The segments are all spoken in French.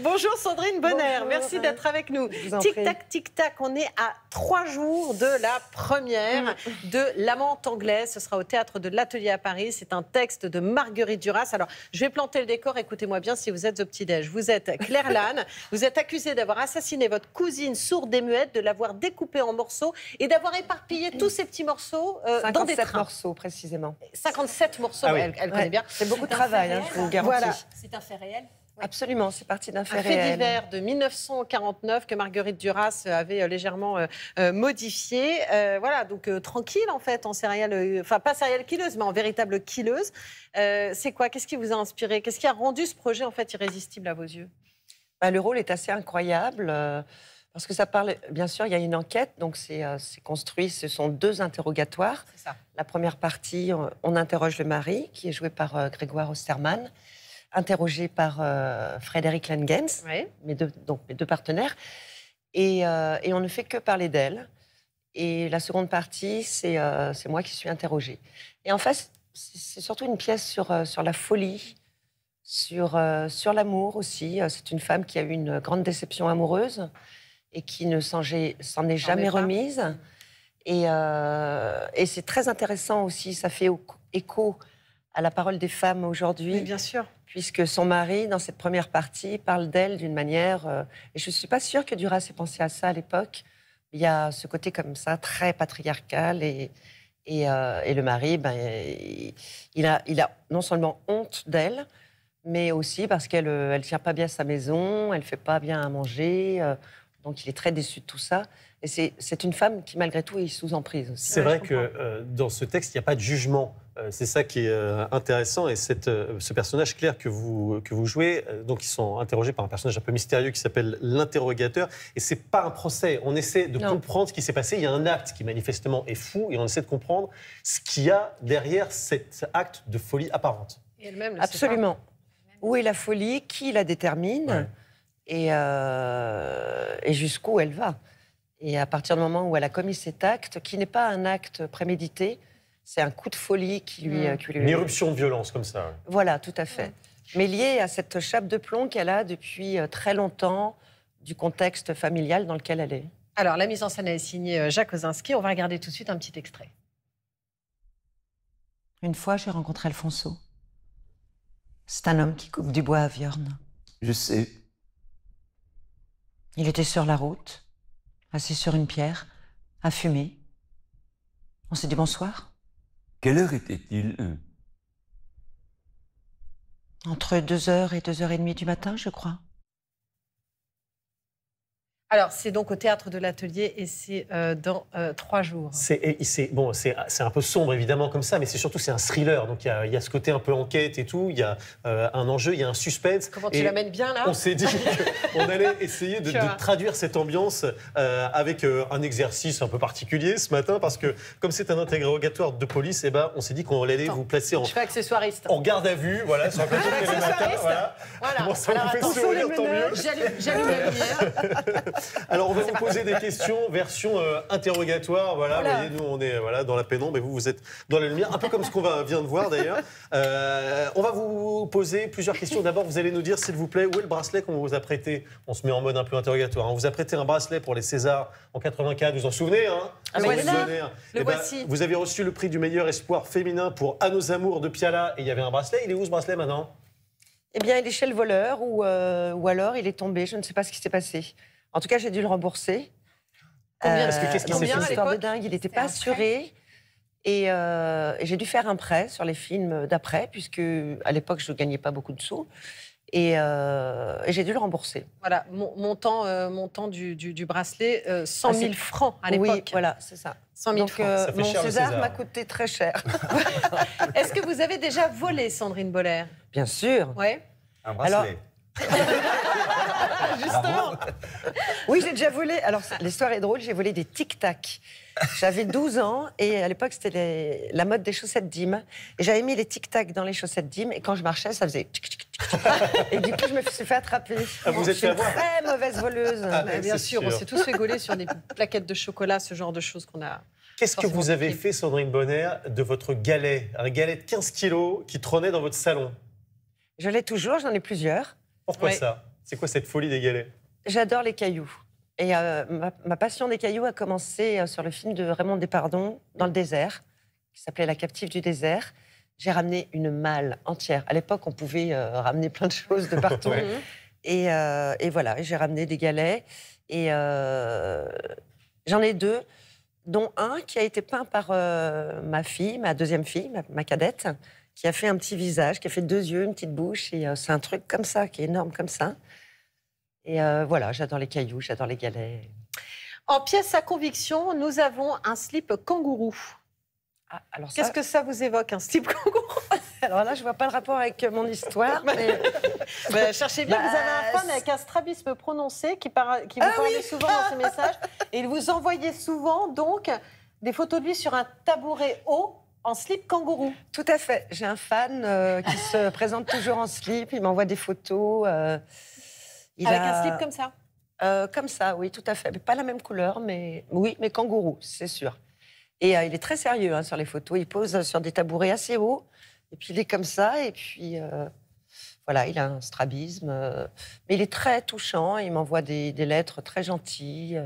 Bonjour Sandrine Bonner, merci d'être avec nous. Tic-tac, tic-tac, on est à trois jours de la première mm. de L'amante anglaise. Ce sera au théâtre de l'Atelier à Paris. C'est un texte de Marguerite Duras. Alors, je vais planter le décor, écoutez-moi bien si vous êtes au petit-déj. Vous êtes Claire Lannes, vous êtes accusée d'avoir assassiné votre cousine sourde et muette, de l'avoir découpée en morceaux et d'avoir éparpillé tous ces petits morceaux euh, dans des trains. 57 morceaux précisément. 57 morceaux, ah elle, connaît bien. C'est beaucoup de travail, hein, je vous garantis. Voilà. C'est un fait réel Absolument, c'est parti d'un fait, un fait divers de 1949 que Marguerite Duras euh, avait euh, légèrement euh, modifié. voilà, donc tranquille en fait, en céréale, enfin pas céréale killeuse, mais en véritable killeuse. c'est quoi Qu'est-ce qui vous a inspiré Qu'est-ce qui a rendu ce projet en fait irrésistible à vos yeux bah, Le rôle est assez incroyable. Parce que ça parle, bien sûr, il y a une enquête, donc c'est construit, ce sont deux interrogatoires. Ça. La première partie, on, interroge le mari, qui est joué par Grégoire Ostermann, interrogée par euh, Frédéric Langens, mes, deux, partenaires, euh, et, on ne fait que parler d'elle. Et la seconde partie, c'est euh, moi qui suis interrogée. Et en fait, c'est surtout une pièce sur, sur la folie, sur, sur l'amour aussi. C'est une femme qui a eu une grande déception amoureuse et qui ne s'en est jamais remise. Et, et c'est très intéressant aussi, ça fait écho à la parole des femmes aujourd'hui. bien sûr puisque son mari, dans cette première partie, parle d'elle d'une manière... Euh, et je ne suis pas sûre que Duras ait pensé à ça à l'époque. Il y a ce côté comme ça, très patriarcal, et, et, euh, le mari, ben, il, a, il a non seulement honte d'elle, mais aussi parce qu'elle ne euh, elle tient pas bien sa maison, elle ne fait pas bien à manger. donc il est très déçu de tout ça. Et c'est une femme qui, malgré tout, est sous emprise. C'est vrai que dans ce texte, il n'y a pas de jugement euh, c'est ça qui est euh, intéressant et cette, euh, ce personnage clair que vous, jouez, donc ils sont interrogés par un personnage un peu mystérieux qui s'appelle l'interrogateur et ce n'est pas un procès, on essaie de comprendre ce qui s'est passé, il y a un acte qui manifestement est fou et on essaie de comprendre ce qu'il y a derrière cet acte de folie apparente. Et elle-même Absolument. Où est la folie, qui la détermine et jusqu'où elle va. Et à partir du moment où elle a commis cet acte, qui n'est pas un acte prémédité, c'est un coup de folie mm. euh, qui lui, Une éruption de violence comme ça. Voilà, tout à fait. Mais lié à cette chape de plomb qu'elle a depuis euh, très longtemps, du contexte familial dans lequel elle est. Alors, la mise en scène est signée euh, Jacques Ozinski. On va regarder tout de suite un petit extrait. Une fois, j'ai rencontré Alfonso. C'est un homme qui coupe du bois à Viorne. Je sais. Il était sur la route, assis sur une pierre, à fumer. On s'est dit bonsoir. Quelle heure était-il Entre deux heures et deux heures et demie du matin, je crois. Alors, c'est donc au théâtre de l'atelier et c'est euh, dans euh, trois jours. C'est bon, c'est un peu sombre évidemment comme ça, mais c'est surtout c'est un thriller. Donc il y, a ce côté un peu enquête et tout. Il y a euh, un enjeu, il y a un suspense. Comment tu l'amènes bien là On s'est dit qu'on allait essayer de, traduire cette ambiance avec un exercice un peu particulier ce matin parce que comme c'est un interrogatoire de police, et eh ben on s'est dit qu'on allait vous placer en. En garde à vue, voilà. Sur un ah, Voilà. ça vous fait sourire, tant mieux. J'allume la lumière. Alors, on va vous poser des questions, version euh, interrogatoire. Voilà, vous voyez, nous, on est euh, dans la pénombre et vous, vous êtes dans la lumière. Un peu comme ce qu'on vient de voir, d'ailleurs. Euh, on va vous poser plusieurs questions. D'abord, vous allez nous dire, s'il vous plaît, où est le bracelet qu'on vous a prêté On se met en mode un peu interrogatoire. Hein. On vous a prêté un bracelet pour les Césars en 84. Vous vous en souvenez, hein? ah, vous, hein? le eh ben, voici vous avez reçu le prix du meilleur espoir féminin pour À nos amours de Piala et il y avait un bracelet. Il est où ce bracelet maintenant eh bien, il est chez le voleur ou alors il est tombé. Je ne sais pas ce qui s'est passé. En tout cas, j'ai dû le rembourser. Combien, euh, parce que qu'est-ce qui histoire de dingue. Il n'était pas assuré. Euh, et, j'ai dû faire un prêt sur les films d'après, puisque à l'époque, je ne gagnais pas beaucoup de sous. Euh, et, j'ai dû le rembourser. Voilà, mon, montant, du, bracelet, 100 000 ah, francs à l'époque. Oui, voilà, c'est ça. 100 000 Donc, francs. mon César, César. m'a coûté très cher. Est-ce que vous avez déjà volé, Sandrine Boller Bien sûr. Ouais. Un bracelet. Justement. Ah oui, j'ai déjà volé. Alors, l'histoire est drôle, j'ai volé des tic-tac. J'avais 12 ans et à l'époque, c'était la mode des chaussettes d'îmes Et j'avais mis les tic-tac dans les chaussettes d'im et quand je marchais, ça faisait tic tic et du coup, je me suis fait attraper. Ah, vous êtes très mauvaise voleuse. Ah, bien sûr, on s'est tous fait rigolé sur des plaquettes de chocolat, ce genre de choses qu'on a. Qu'est-ce que vous avez fait, Sandrine Bonner, de votre galet Un galet de 15 kilos qui trônait dans votre salon Je l'ai toujours, j'en ai plusieurs. Pourquoi ça c'est quoi cette folie des galets J'adore les cailloux. Et euh, ma, passion des cailloux a commencé euh, sur le film de Raymond Depardon, Dans le désert, qui s'appelait La captive du désert. J'ai ramené une malle entière. À l'époque, on pouvait euh, ramener plein de choses de partout. et, voilà, j'ai ramené des galets. Et j'en ai deux, dont un qui a été peint par ma fille, ma deuxième fille, ma, ma, cadette, qui a fait un petit visage, qui a fait deux yeux, une petite bouche. Et c'est un truc comme ça, qui est énorme comme ça. Et euh, voilà, j'adore les cailloux, j'adore les galets. En pièce à conviction, nous avons un slip kangourou. Ah, alors Qu'est-ce que ça vous évoque, un slip kangourou Alors là, je vois pas le rapport avec euh, mon histoire. Mais... Bah, cherchez bien, vous avez un bah, fan avec un strabisme prononcé qui, qui vous ah parlait souvent dans ses messages. Et il vous envoyait souvent, donc, des photos de lui sur un tabouret haut en slip kangourou. Tout à fait. J'ai un fan euh, qui se présente toujours en slip. Il m'envoie des photos. Il Avec a... un slip comme ça euh, Comme ça, oui, tout à fait. pas la même couleur, mais oui, mais kangourou, c'est sûr. Et euh, il est très sérieux hein, sur les photos. Il pose sur des tabourets assez hauts. Et puis il est comme ça. Et puis euh, voilà, il a un strabisme. mais il est très touchant. Il m'envoie des, des, lettres très gentilles.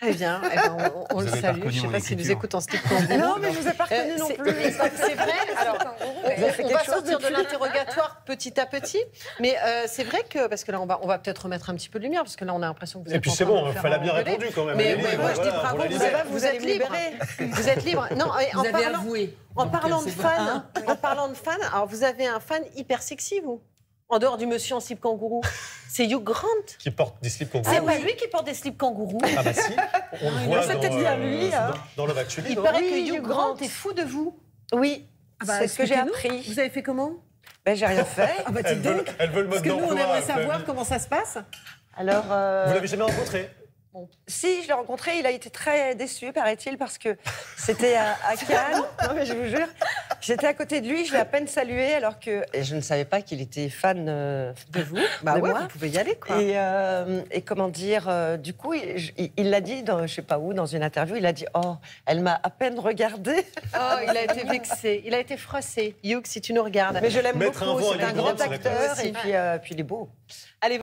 Très bien, eh ben, on, le salue. Je ne sais pas s'il nous écoute en ce slip Non, mais je ne vous ai pas reconnu non euh, plus. C'est vrai, alors, on, va sortir de l'interrogatoire petit à petit. Mais euh, c'est vrai que, parce que là, on va, on va peut-être remettre un petit peu de lumière, parce que là, on a l'impression que vous êtes. Et puis c'est bon, il hein, fallait bien répondre quand même. Mais, moi, je dis bravo, vous, êtes, libéré Vous êtes libre. Non, en En euh, parlant de fans, ah. en parlant de fans, alors vous avez un fan hyper sexy, vous en dehors du monsieur en slip kangourou, c'est Hugh Grant. Qui porte des slips kangourous. C'est pas lui qui porte des slips kangourous. Ah bah si, on le ah, voit dans, euh, lui, hein. dans, Il paraît que Hugh Grant est fou de vous. Oui, ah bah, c'est ce que j'ai appris. Vous avez fait comment Ben j'ai rien fait. Ah bah, elle, veut, le mode Parce que nous, on aimerait savoir comment ça se passe. Alors... ne euh, Vous l'avez jamais rencontré Si, je l'ai rencontré, il a été très déçu, paraît-il, parce que c'était à, à Cannes. non, mais je vous jure. J'étais à côté de lui, je l'ai à peine salué alors que je ne savais pas qu'il était fan euh, de vous. Bah de ouais, moi. vous pouvez y aller quoi. Et, euh, et euh, comment dire, euh, du coup, il l'a dit, dans, je sais pas où, dans une interview, il a dit Oh, elle m'a à peine regardé. Oh, il a été vexé, il a été froissé. Hugh, si tu nous regardes. Mais je l'aime beaucoup, c'est un grand acteur et puis, puis il est beau. Allez,